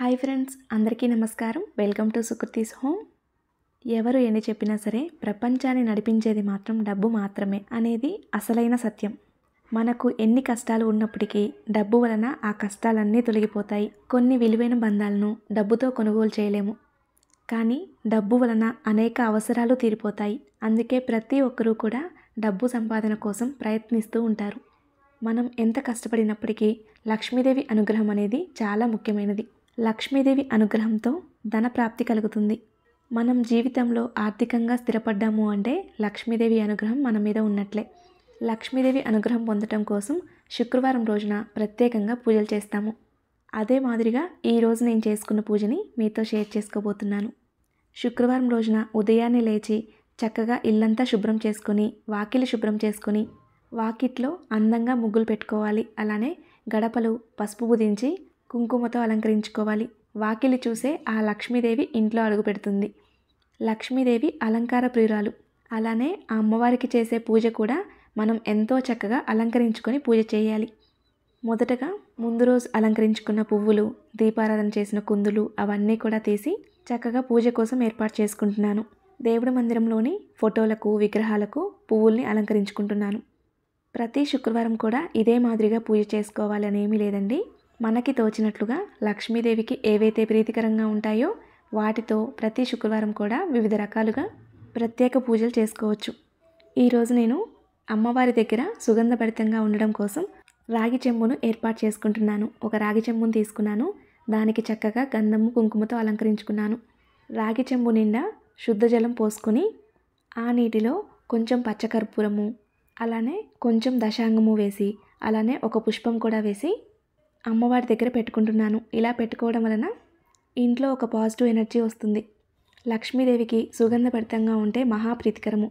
hi friends అందరికీ నమస్కారం welcome to Sukriti's home ఎవరు ఎన్ని చెప్పినా సరే ప్రపంచాన్ని నడిపించేది మాత్రం డబ్బు మాత్రమే అనేది అసలైన సత్యం మనకు ఎన్ని కష్టాలు ఉన్నప్పటికీ డబ్బు వలన ఆ కష్టాలన్నీ తొలగిపోతాయి కొన్ని విలువైన బంధాలను డబ్బుతో కొనుగోలు చేయలేము కానీ డబ్బు వలన అనేక అవసరాలు తీరిపోతాయి అందుకే ప్రతి ఒక్కరూ కూడా డబ్బు సంపాదన కోసం ప్రయత్నిస్తూ ఉంటారు మనం ఎంత కష్టపడినప్పటికీ లక్ష్మీదేవి అనుగ్రహం అనేది చాలా ముఖ్యమైనది లక్ష్మీదేవి అనుగ్రహంతో ధనప్రాప్తి కలుగుతుంది మనం జీవితంలో ఆర్థికంగా స్థిరపడ్డాము అంటే లక్ష్మీదేవి అనుగ్రహం మన మీద ఉన్నట్లే లక్ష్మీదేవి అనుగ్రహం పొందటం కోసం శుక్రవారం రోజున ప్రత్యేకంగా పూజలు చేస్తాము అదే మాదిరిగా ఈరోజు నేను చేసుకున్న పూజని మీతో షేర్ చేసుకోబోతున్నాను శుక్రవారం రోజున ఉదయాన్నే లేచి చక్కగా ఇల్లంతా శుభ్రం చేసుకుని వాకిలి శుభ్రం చేసుకుని వాకిట్లో అందంగా ముగ్గులు పెట్టుకోవాలి అలానే గడపలు పసుపు బుదించి కుంకుమతో అలంకరించుకోవాలి వాకిలి చూసే ఆ లక్ష్మీదేవి ఇంట్లో అడుగుపెడుతుంది లక్ష్మీదేవి అలంకార ప్రియురాలు అలానే ఆ అమ్మవారికి చేసే పూజ కూడా మనం ఎంతో చక్కగా అలంకరించుకొని పూజ చేయాలి మొదటగా ముందు రోజు అలంకరించుకున్న పువ్వులు దీపారాధన చేసిన కుందులు అవన్నీ కూడా తీసి చక్కగా పూజ కోసం ఏర్పాటు చేసుకుంటున్నాను దేవుడి మందిరంలోని ఫోటోలకు విగ్రహాలకు పువ్వుల్ని అలంకరించుకుంటున్నాను ప్రతి శుక్రవారం కూడా ఇదే మాదిరిగా పూజ చేసుకోవాలని ఏమీ లేదండి మనకి తోచినట్లుగా లక్ష్మీదేవికి ఏవైతే ప్రీతికరంగా ఉంటాయో వాటితో ప్రతి శుక్రవారం కూడా వివిధ రకాలుగా ప్రత్యేక పూజలు చేసుకోవచ్చు ఈరోజు నేను అమ్మవారి దగ్గర సుగంధభరితంగా ఉండడం కోసం రాగి చెంబును ఏర్పాటు చేసుకుంటున్నాను ఒక రాగి చెంబును తీసుకున్నాను దానికి చక్కగా గంధము కుంకుమతో అలంకరించుకున్నాను రాగి చెంబు నిండా శుద్ధ జలం పోసుకొని ఆ నీటిలో కొంచెం పచ్చకర్పూరము అలానే కొంచెం దశాంగము వేసి అలానే ఒక పుష్పం కూడా వేసి అమ్మవారి దగ్గర పెట్టుకుంటున్నాను ఇలా పెట్టుకోవడం వలన ఇంట్లో ఒక పాజిటివ్ ఎనర్జీ వస్తుంది లక్ష్మీదేవికి సుగంధభరితంగా ఉంటే మహాప్రీతికరము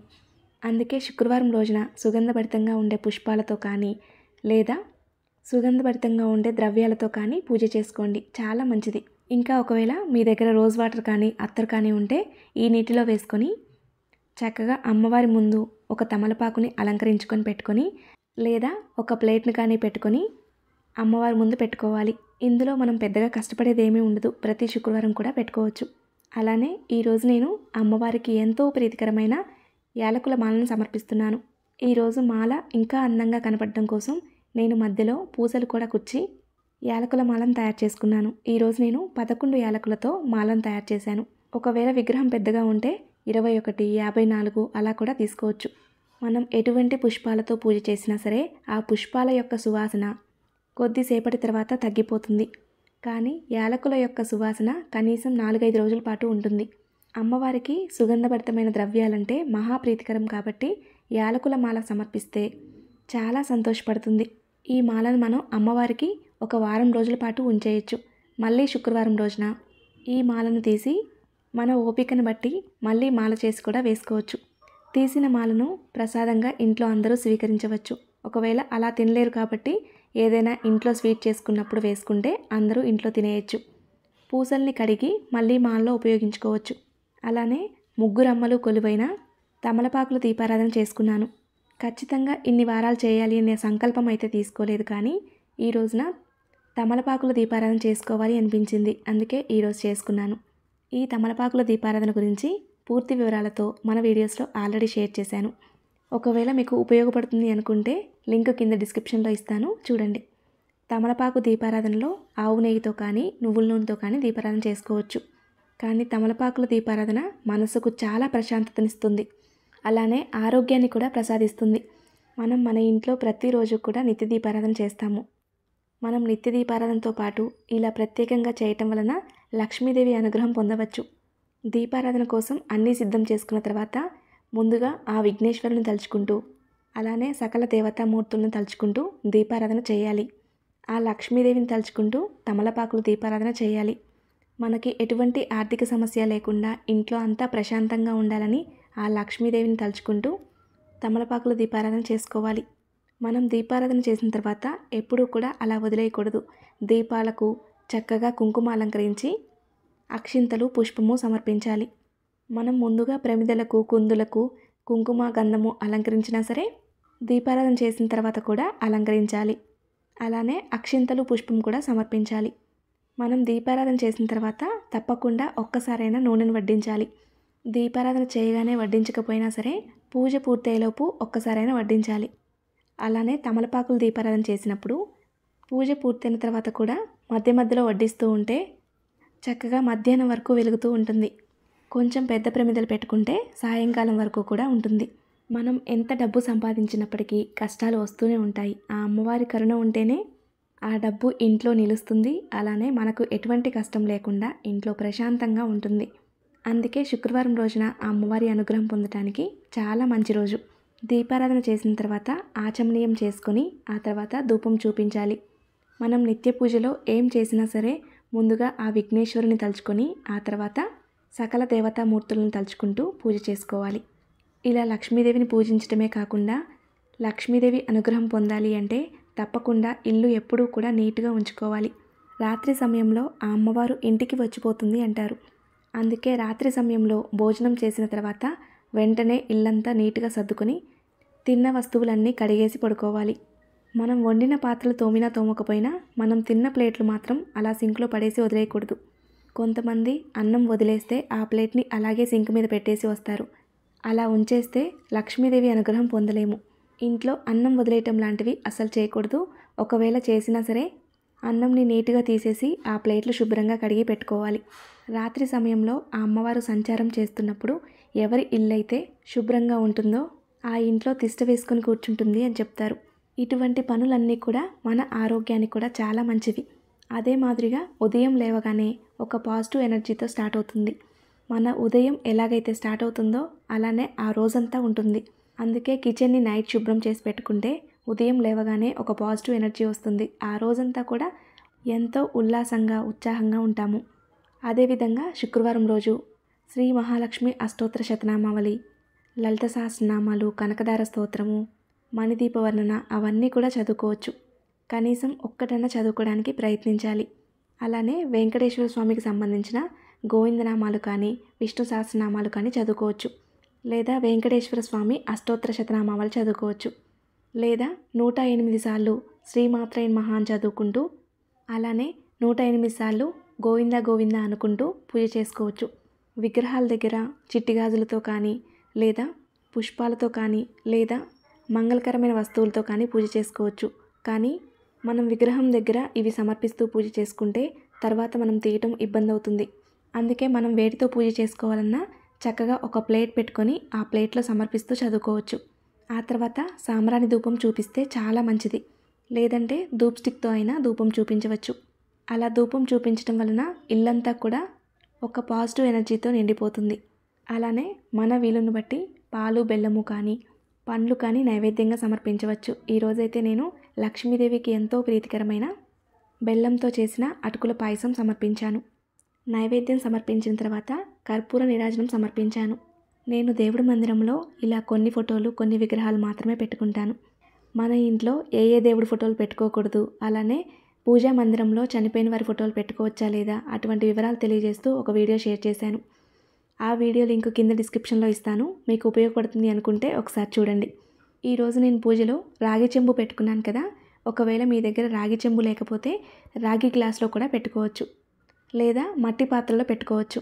అందుకే శుక్రవారం రోజున సుగంధభరితంగా ఉండే పుష్పాలతో కానీ లేదా సుగంధభరితంగా ఉండే ద్రవ్యాలతో కానీ పూజ చేసుకోండి చాలా మంచిది ఇంకా ఒకవేళ మీ దగ్గర రోజ్ వాటర్ కానీ అత్తరు కానీ ఉంటే ఈ నీటిలో వేసుకొని చక్కగా అమ్మవారి ముందు ఒక తమలపాకుని అలంకరించుకొని పెట్టుకొని లేదా ఒక ప్లేట్ను కానీ పెట్టుకొని అమ్మవారి ముందు పెట్టుకోవాలి ఇందులో మనం పెద్దగా కష్టపడేది ఏమీ ఉండదు ప్రతి శుక్రవారం కూడా పెట్టుకోవచ్చు అలానే ఈరోజు నేను అమ్మవారికి ఎంతో ప్రీతికరమైన యాలకుల మాలను సమర్పిస్తున్నాను ఈరోజు మాల ఇంకా అందంగా కనపడడం కోసం నేను మధ్యలో పూసలు కూడా కుచ్చి యాలకుల మాలను తయారు చేసుకున్నాను ఈరోజు నేను పదకొండు యాలకులతో మాలను తయారు చేశాను ఒకవేళ విగ్రహం పెద్దగా ఉంటే ఇరవై ఒకటి యాభై నాలుగు అలా కూడా తీసుకోవచ్చు మనం ఎటువంటి పుష్పాలతో పూజ చేసినా సరే ఆ పుష్పాల యొక్క సువాసన కొద్దిసేపటి తర్వాత తగ్గిపోతుంది కానీ యాలకుల యొక్క సువాసన కనీసం నాలుగైదు రోజుల పాటు ఉంటుంది అమ్మవారికి సుగంధభరితమైన ద్రవ్యాలంటే మహాప్రీతికరం కాబట్టి యాలకుల మాల సమర్పిస్తే చాలా సంతోషపడుతుంది ఈ మాలను మనం అమ్మవారికి ఒక వారం రోజుల పాటు ఉంచేయచ్చు మళ్ళీ శుక్రవారం రోజున ఈ మాలను తీసి మన ఓపికను బట్టి మళ్ళీ మాల చేసి కూడా వేసుకోవచ్చు తీసిన మాలను ప్రసాదంగా ఇంట్లో అందరూ స్వీకరించవచ్చు ఒకవేళ అలా తినలేరు కాబట్టి ఏదైనా ఇంట్లో స్వీట్ చేసుకున్నప్పుడు వేసుకుంటే అందరూ ఇంట్లో తినేయచ్చు పూసల్ని కడిగి మళ్ళీ మాల్లో ఉపయోగించుకోవచ్చు అలానే ముగ్గురమ్మలు కొలువైన తమలపాకులు దీపారాధన చేసుకున్నాను ఖచ్చితంగా ఇన్ని వారాలు చేయాలి అనే సంకల్పం అయితే తీసుకోలేదు కానీ ఈ రోజున తమలపాకులు దీపారాధన చేసుకోవాలి అనిపించింది అందుకే ఈరోజు చేసుకున్నాను ఈ తమలపాకుల దీపారాధన గురించి పూర్తి వివరాలతో మన వీడియోస్లో ఆల్రెడీ షేర్ చేశాను ఒకవేళ మీకు ఉపయోగపడుతుంది అనుకుంటే లింక్ కింద డిస్క్రిప్షన్లో ఇస్తాను చూడండి తమలపాకు దీపారాధనలో ఆవు నెయ్యితో కానీ నువ్వుల నూనెతో కానీ దీపారాధన చేసుకోవచ్చు కానీ తమలపాకుల దీపారాధన మనసుకు చాలా ప్రశాంతతనిస్తుంది అలానే ఆరోగ్యాన్ని కూడా ప్రసాదిస్తుంది మనం మన ఇంట్లో ప్రతిరోజు కూడా నిత్య దీపారాధన చేస్తాము మనం నిత్య దీపారాధనతో పాటు ఇలా ప్రత్యేకంగా చేయటం వలన లక్ష్మీదేవి అనుగ్రహం పొందవచ్చు దీపారాధన కోసం అన్నీ సిద్ధం చేసుకున్న తర్వాత ముందుగా ఆ విఘ్నేశ్వరుని తలుచుకుంటూ అలానే సకల దేవతామూర్తులను తలుచుకుంటూ దీపారాధన చేయాలి ఆ లక్ష్మీదేవిని తలుచుకుంటూ తమలపాకులు దీపారాధన చేయాలి మనకి ఎటువంటి ఆర్థిక సమస్య లేకుండా ఇంట్లో అంతా ప్రశాంతంగా ఉండాలని ఆ లక్ష్మీదేవిని తలుచుకుంటూ తమలపాకులు దీపారాధన చేసుకోవాలి మనం దీపారాధన చేసిన తర్వాత ఎప్పుడూ కూడా అలా వదిలేయకూడదు దీపాలకు చక్కగా కుంకుమ అలంకరించి అక్షింతలు పుష్పము సమర్పించాలి మనం ముందుగా ప్రమిదలకు కుందులకు కుంకుమ గంధము అలంకరించినా సరే దీపారాధన చేసిన తర్వాత కూడా అలంకరించాలి అలానే అక్షింతలు పుష్పం కూడా సమర్పించాలి మనం దీపారాధన చేసిన తర్వాత తప్పకుండా ఒక్కసారైనా నూనెను వడ్డించాలి దీపారాధన చేయగానే వడ్డించకపోయినా సరే పూజ పూర్తయ్యేలోపు ఒక్కసారైనా వడ్డించాలి అలానే తమలపాకులు దీపారాధన చేసినప్పుడు పూజ పూర్తయిన తర్వాత కూడా మధ్య మధ్యలో వడ్డిస్తూ ఉంటే చక్కగా మధ్యాహ్నం వరకు వెలుగుతూ ఉంటుంది కొంచెం పెద్ద ప్రమిదలు పెట్టుకుంటే సాయంకాలం వరకు కూడా ఉంటుంది మనం ఎంత డబ్బు సంపాదించినప్పటికీ కష్టాలు వస్తూనే ఉంటాయి ఆ అమ్మవారి కరుణ ఉంటేనే ఆ డబ్బు ఇంట్లో నిలుస్తుంది అలానే మనకు ఎటువంటి కష్టం లేకుండా ఇంట్లో ప్రశాంతంగా ఉంటుంది అందుకే శుక్రవారం రోజున ఆ అమ్మవారి అనుగ్రహం పొందటానికి చాలా మంచి రోజు దీపారాధన చేసిన తర్వాత ఆచమనీయం చేసుకుని ఆ తర్వాత ధూపం చూపించాలి మనం నిత్య పూజలో ఏం చేసినా సరే ముందుగా ఆ విఘ్నేశ్వరుని తలుచుకొని ఆ తర్వాత సకల దేవతామూర్తులను తలుచుకుంటూ పూజ చేసుకోవాలి ఇలా లక్ష్మీదేవిని పూజించడమే కాకుండా లక్ష్మీదేవి అనుగ్రహం పొందాలి అంటే తప్పకుండా ఇల్లు ఎప్పుడూ కూడా నీట్గా ఉంచుకోవాలి రాత్రి సమయంలో ఆ అమ్మవారు ఇంటికి వచ్చిపోతుంది అంటారు అందుకే రాత్రి సమయంలో భోజనం చేసిన తర్వాత వెంటనే ఇల్లంతా నీట్గా సర్దుకొని తిన్న వస్తువులన్నీ కడిగేసి పడుకోవాలి మనం వండిన పాత్రలు తోమినా తోమకపోయినా మనం తిన్న ప్లేట్లు మాత్రం అలా సింక్లో పడేసి వదిలేయకూడదు కొంతమంది అన్నం వదిలేస్తే ఆ ప్లేట్ని అలాగే సింక్ మీద పెట్టేసి వస్తారు అలా ఉంచేస్తే లక్ష్మీదేవి అనుగ్రహం పొందలేము ఇంట్లో అన్నం వదిలేయటం లాంటివి అసలు చేయకూడదు ఒకవేళ చేసినా సరే అన్నంని నీట్గా తీసేసి ఆ ప్లేట్లు శుభ్రంగా కడిగి పెట్టుకోవాలి రాత్రి సమయంలో ఆ అమ్మవారు సంచారం చేస్తున్నప్పుడు ఎవరి ఇల్లైతే శుభ్రంగా ఉంటుందో ఆ ఇంట్లో తిష్ట వేసుకొని కూర్చుంటుంది అని చెప్తారు ఇటువంటి పనులన్నీ కూడా మన ఆరోగ్యానికి కూడా చాలా మంచివి అదే మాదిరిగా ఉదయం లేవగానే ఒక పాజిటివ్ ఎనర్జీతో స్టార్ట్ అవుతుంది మన ఉదయం ఎలాగైతే స్టార్ట్ అవుతుందో అలానే ఆ రోజంతా ఉంటుంది అందుకే కిచెన్ని నైట్ శుభ్రం చేసి పెట్టుకుంటే ఉదయం లేవగానే ఒక పాజిటివ్ ఎనర్జీ వస్తుంది ఆ రోజంతా కూడా ఎంతో ఉల్లాసంగా ఉత్సాహంగా ఉంటాము అదేవిధంగా శుక్రవారం రోజు శ్రీ మహాలక్ష్మి అష్టోత్తర శతనామావళి లలిత సహస్రనామాలు కనకదార స్తోత్రము మణిదీప వర్ణన అవన్నీ కూడా చదువుకోవచ్చు కనీసం ఒక్కటన్నా చదువుకోవడానికి ప్రయత్నించాలి అలానే వెంకటేశ్వర స్వామికి సంబంధించిన గోవిందనామాలు కానీ విష్ణు సహస్రనామాలు కానీ చదువుకోవచ్చు లేదా వెంకటేశ్వర స్వామి అష్టోత్తర శతనామాలు చదువుకోవచ్చు లేదా నూట ఎనిమిది సార్లు శ్రీమాత్రైన్ మహాన్ చదువుకుంటూ అలానే నూట ఎనిమిది సార్లు గోవింద గోవింద అనుకుంటూ పూజ చేసుకోవచ్చు విగ్రహాల దగ్గర చిట్టిగాజులతో కానీ లేదా పుష్పాలతో కానీ లేదా మంగళకరమైన వస్తువులతో కానీ పూజ చేసుకోవచ్చు కానీ మనం విగ్రహం దగ్గర ఇవి సమర్పిస్తూ పూజ చేసుకుంటే తర్వాత మనం తీయటం ఇబ్బంది అవుతుంది అందుకే మనం వేటితో పూజ చేసుకోవాలన్నా చక్కగా ఒక ప్లేట్ పెట్టుకొని ఆ ప్లేట్లో సమర్పిస్తూ చదువుకోవచ్చు ఆ తర్వాత సాంబ్రాణి ధూపం చూపిస్తే చాలా మంచిది లేదంటే ధూప్ స్టిక్తో అయినా ధూపం చూపించవచ్చు అలా ధూపం చూపించడం వలన ఇల్లంతా కూడా ఒక పాజిటివ్ ఎనర్జీతో నిండిపోతుంది అలానే మన వీలును బట్టి పాలు బెల్లము కానీ పండ్లు కానీ నైవేద్యంగా సమర్పించవచ్చు ఈరోజైతే నేను లక్ష్మీదేవికి ఎంతో ప్రీతికరమైన బెల్లంతో చేసిన అటుకుల పాయసం సమర్పించాను నైవేద్యం సమర్పించిన తర్వాత కర్పూర నిరాజనం సమర్పించాను నేను దేవుడి మందిరంలో ఇలా కొన్ని ఫోటోలు కొన్ని విగ్రహాలు మాత్రమే పెట్టుకుంటాను మన ఇంట్లో ఏ ఏ దేవుడి ఫోటోలు పెట్టుకోకూడదు అలానే పూజా మందిరంలో చనిపోయిన వారి ఫోటోలు పెట్టుకోవచ్చా లేదా అటువంటి వివరాలు తెలియజేస్తూ ఒక వీడియో షేర్ చేశాను ఆ వీడియో లింక్ కింద డిస్క్రిప్షన్లో ఇస్తాను మీకు ఉపయోగపడుతుంది అనుకుంటే ఒకసారి చూడండి ఈరోజు నేను పూజలో రాగి చెంబు పెట్టుకున్నాను కదా ఒకవేళ మీ దగ్గర రాగి చెంబు లేకపోతే రాగి గ్లాస్లో కూడా పెట్టుకోవచ్చు లేదా మట్టి పాత్రలో పెట్టుకోవచ్చు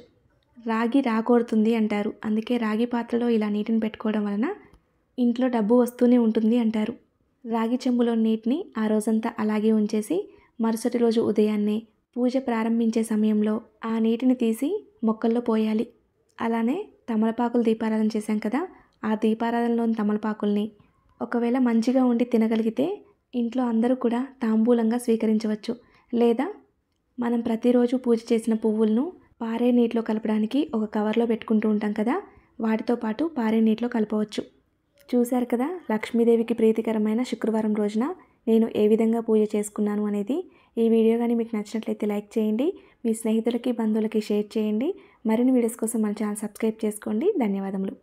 రాగి రాకూడుతుంది అంటారు అందుకే రాగి పాత్రలో ఇలా నీటిని పెట్టుకోవడం వలన ఇంట్లో డబ్బు వస్తూనే ఉంటుంది అంటారు రాగి చెంబులో నీటిని ఆ రోజంతా అలాగే ఉంచేసి మరుసటి రోజు ఉదయాన్నే పూజ ప్రారంభించే సమయంలో ఆ నీటిని తీసి మొక్కల్లో పోయాలి అలానే తమలపాకులు దీపారాధన చేశాం కదా ఆ దీపారాధనలోని తమలపాకుల్ని ఒకవేళ మంచిగా ఉండి తినగలిగితే ఇంట్లో అందరూ కూడా తాంబూలంగా స్వీకరించవచ్చు లేదా మనం ప్రతిరోజు పూజ చేసిన పువ్వులను పారే నీటిలో కలపడానికి ఒక కవర్లో పెట్టుకుంటూ ఉంటాం కదా వాటితో పాటు పారే నీటిలో కలపవచ్చు చూశారు కదా లక్ష్మీదేవికి ప్రీతికరమైన శుక్రవారం రోజున నేను ఏ విధంగా పూజ చేసుకున్నాను అనేది ఈ వీడియో కానీ మీకు నచ్చినట్లయితే లైక్ చేయండి మీ స్నేహితులకి బంధువులకి షేర్ చేయండి మరిన్ని వీడియోస్ కోసం మన ఛానల్ సబ్స్క్రైబ్ చేసుకోండి ధన్యవాదములు